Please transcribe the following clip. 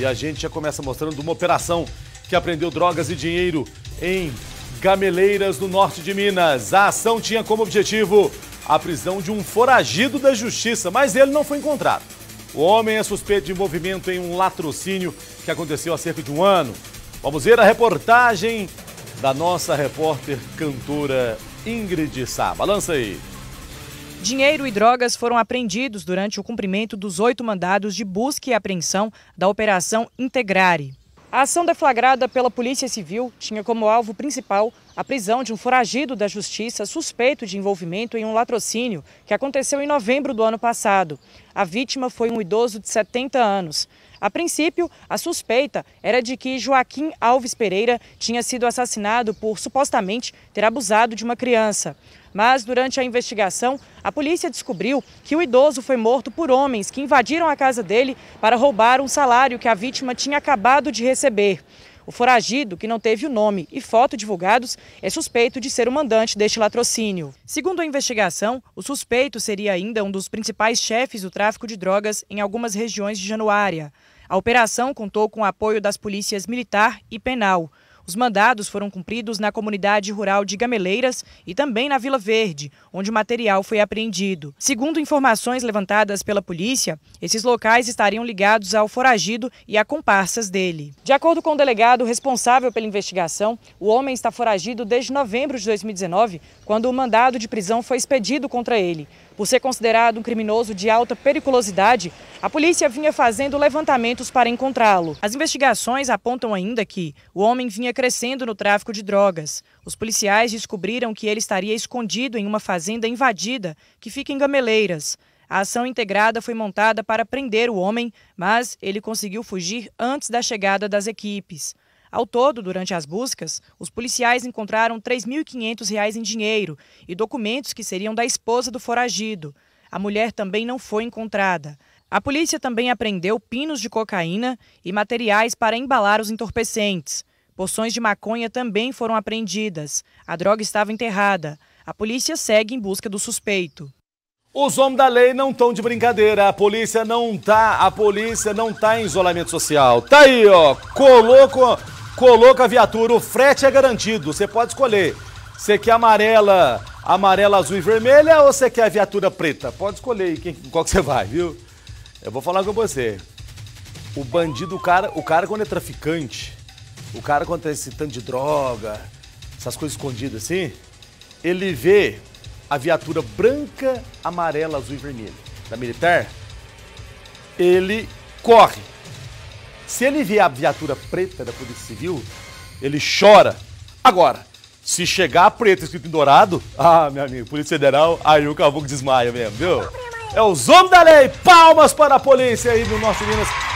E a gente já começa mostrando uma operação que apreendeu drogas e dinheiro em Gameleiras, no norte de Minas. A ação tinha como objetivo a prisão de um foragido da justiça, mas ele não foi encontrado. O homem é suspeito de envolvimento em um latrocínio que aconteceu há cerca de um ano. Vamos ver a reportagem da nossa repórter cantora Ingrid Sá. Balança aí. Dinheiro e drogas foram apreendidos durante o cumprimento dos oito mandados de busca e apreensão da Operação Integrare. A ação deflagrada pela Polícia Civil tinha como alvo principal a prisão de um foragido da justiça suspeito de envolvimento em um latrocínio que aconteceu em novembro do ano passado. A vítima foi um idoso de 70 anos. A princípio, a suspeita era de que Joaquim Alves Pereira tinha sido assassinado por supostamente ter abusado de uma criança. Mas durante a investigação, a polícia descobriu que o idoso foi morto por homens que invadiram a casa dele para roubar um salário que a vítima tinha acabado de receber. O foragido, que não teve o nome e foto divulgados, é suspeito de ser o mandante deste latrocínio. Segundo a investigação, o suspeito seria ainda um dos principais chefes do tráfico de drogas em algumas regiões de Januária. A operação contou com o apoio das polícias militar e penal. Os mandados foram cumpridos na comunidade rural de Gameleiras e também na Vila Verde, onde o material foi apreendido. Segundo informações levantadas pela polícia, esses locais estariam ligados ao foragido e a comparsas dele. De acordo com o delegado responsável pela investigação, o homem está foragido desde novembro de 2019, quando o mandado de prisão foi expedido contra ele. Por ser considerado um criminoso de alta periculosidade, a polícia vinha fazendo levantamentos para encontrá-lo. As investigações apontam ainda que o homem vinha vinha crescendo no tráfico de drogas. Os policiais descobriram que ele estaria escondido em uma fazenda invadida que fica em Gameleiras. A ação integrada foi montada para prender o homem, mas ele conseguiu fugir antes da chegada das equipes. Ao todo, durante as buscas, os policiais encontraram R$ 3.500 em dinheiro e documentos que seriam da esposa do foragido. A mulher também não foi encontrada. A polícia também apreendeu pinos de cocaína e materiais para embalar os entorpecentes. Poções de maconha também foram apreendidas. A droga estava enterrada. A polícia segue em busca do suspeito. Os homens da lei não estão de brincadeira. A polícia não tá, a polícia não tá em isolamento social. Tá aí, ó. Coloco, coloca a viatura, o frete é garantido. Você pode escolher. Você quer amarela, amarela, azul e vermelha ou você quer a viatura preta? Pode escolher quem, qual que você vai, viu? Eu vou falar com você. O bandido, o cara, o cara quando é traficante, o cara quando tem esse tanto de droga, essas coisas escondidas assim, ele vê a viatura branca, amarela, azul e vermelha da militar, ele corre. Se ele vê a viatura preta da Polícia Civil, ele chora. Agora, se chegar a preta escrito em dourado, ah, meu amigo, Polícia Federal, aí o caboclo desmaia mesmo, viu? É os homens da lei! Palmas para a polícia aí do nosso Minas.